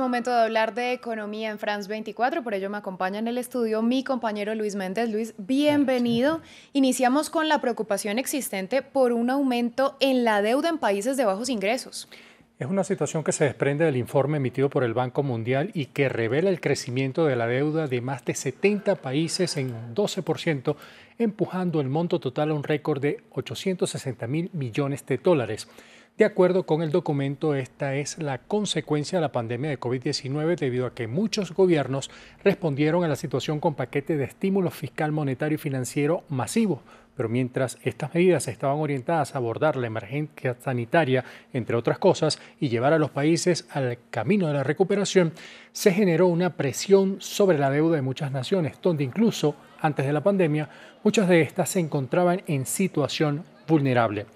momento de hablar de economía en France 24, por ello me acompaña en el estudio mi compañero Luis Méndez. Luis, bienvenido. Iniciamos con la preocupación existente por un aumento en la deuda en países de bajos ingresos. Es una situación que se desprende del informe emitido por el Banco Mundial y que revela el crecimiento de la deuda de más de 70 países en 12%, empujando el monto total a un récord de 860 mil millones de dólares. De acuerdo con el documento, esta es la consecuencia de la pandemia de COVID-19 debido a que muchos gobiernos respondieron a la situación con paquete de estímulo fiscal, monetario y financiero masivo. Pero mientras estas medidas estaban orientadas a abordar la emergencia sanitaria, entre otras cosas, y llevar a los países al camino de la recuperación, se generó una presión sobre la deuda de muchas naciones, donde incluso antes de la pandemia muchas de estas se encontraban en situación vulnerable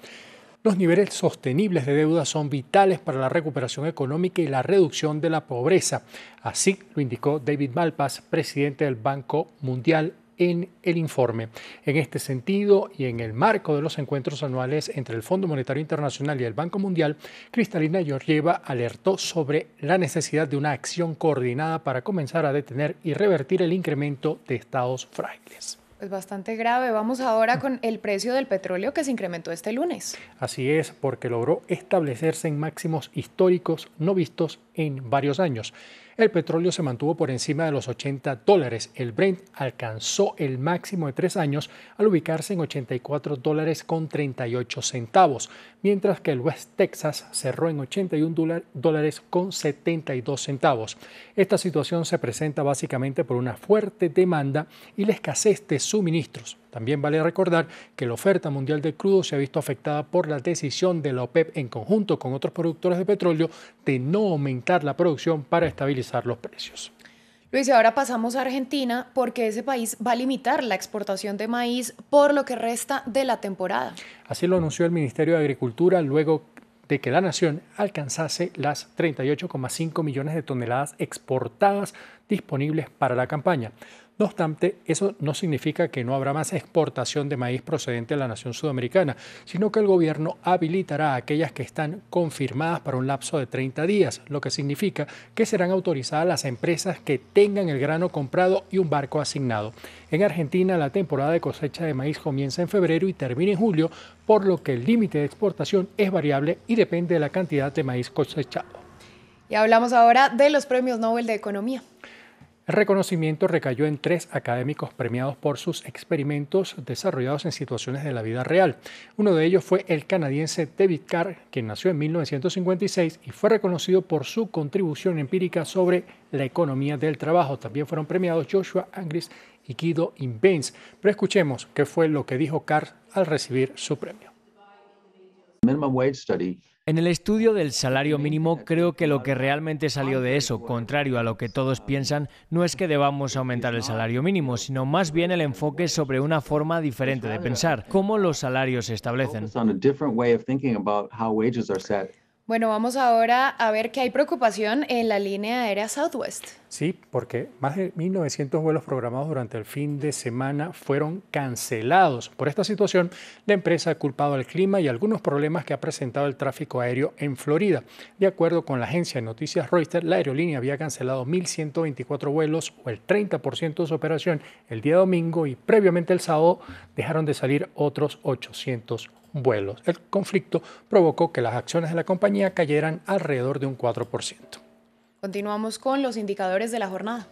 los niveles sostenibles de deuda son vitales para la recuperación económica y la reducción de la pobreza. Así lo indicó David Malpas, presidente del Banco Mundial en el informe. En este sentido y en el marco de los encuentros anuales entre el Fondo Monetario Internacional y el Banco Mundial, Cristalina Georgieva alertó sobre la necesidad de una acción coordinada para comenzar a detener y revertir el incremento de estados frágiles. Es bastante grave. Vamos ahora con el precio del petróleo que se incrementó este lunes. Así es, porque logró establecerse en máximos históricos no vistos en varios años. El petróleo se mantuvo por encima de los 80 dólares. El Brent alcanzó el máximo de tres años al ubicarse en 84 dólares con 38 centavos, mientras que el West Texas cerró en 81 dólares con 72 centavos. Esta situación se presenta básicamente por una fuerte demanda y la escasez de suministros también vale recordar que la oferta mundial de crudo se ha visto afectada por la decisión de la OPEP en conjunto con otros productores de petróleo de no aumentar la producción para estabilizar los precios. Luis, ahora pasamos a Argentina porque ese país va a limitar la exportación de maíz por lo que resta de la temporada. Así lo anunció el Ministerio de Agricultura luego de que la nación alcanzase las 38,5 millones de toneladas exportadas disponibles para la campaña. No obstante, eso no significa que no habrá más exportación de maíz procedente de la nación sudamericana, sino que el gobierno habilitará a aquellas que están confirmadas para un lapso de 30 días, lo que significa que serán autorizadas las empresas que tengan el grano comprado y un barco asignado. En Argentina, la temporada de cosecha de maíz comienza en febrero y termina en julio, por lo que el límite de exportación es variable y depende de la cantidad de maíz cosechado. Y hablamos ahora de los premios Nobel de Economía. El reconocimiento recayó en tres académicos premiados por sus experimentos desarrollados en situaciones de la vida real. Uno de ellos fue el canadiense David Carr, quien nació en 1956 y fue reconocido por su contribución empírica sobre la economía del trabajo. También fueron premiados Joshua Angris y Guido Invens. Pero escuchemos qué fue lo que dijo Carr al recibir su premio. En el estudio del salario mínimo creo que lo que realmente salió de eso, contrario a lo que todos piensan, no es que debamos aumentar el salario mínimo, sino más bien el enfoque sobre una forma diferente de pensar, cómo los salarios se establecen. Bueno, vamos ahora a ver que hay preocupación en la línea aérea Southwest. Sí, porque más de 1.900 vuelos programados durante el fin de semana fueron cancelados. Por esta situación, la empresa ha culpado al clima y algunos problemas que ha presentado el tráfico aéreo en Florida. De acuerdo con la agencia de noticias Reuters, la aerolínea había cancelado 1.124 vuelos o el 30% de su operación el día domingo y previamente el sábado dejaron de salir otros 800 vuelos. El conflicto provocó que las acciones de la compañía cayeran alrededor de un 4%. Continuamos con los indicadores de la jornada.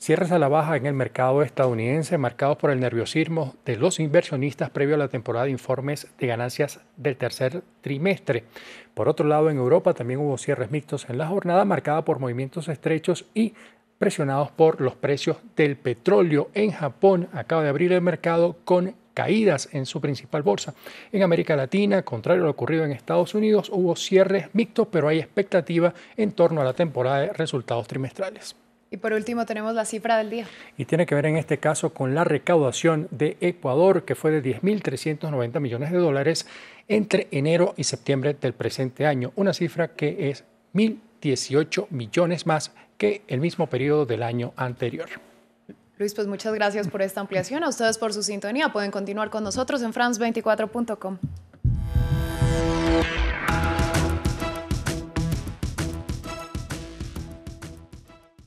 Cierres a la baja en el mercado estadounidense, marcados por el nerviosismo de los inversionistas previo a la temporada de informes de ganancias del tercer trimestre. Por otro lado, en Europa también hubo cierres mixtos en la jornada, marcada por movimientos estrechos y presionados por los precios del petróleo. En Japón acaba de abrir el mercado con caídas en su principal bolsa. En América Latina, contrario a lo ocurrido en Estados Unidos, hubo cierres mixtos, pero hay expectativa en torno a la temporada de resultados trimestrales. Y por último tenemos la cifra del día. Y tiene que ver en este caso con la recaudación de Ecuador, que fue de 10.390 millones de dólares entre enero y septiembre del presente año, una cifra que es 1.018 millones más que el mismo periodo del año anterior. Luis, pues muchas gracias por esta ampliación. A ustedes por su sintonía. Pueden continuar con nosotros en france24.com.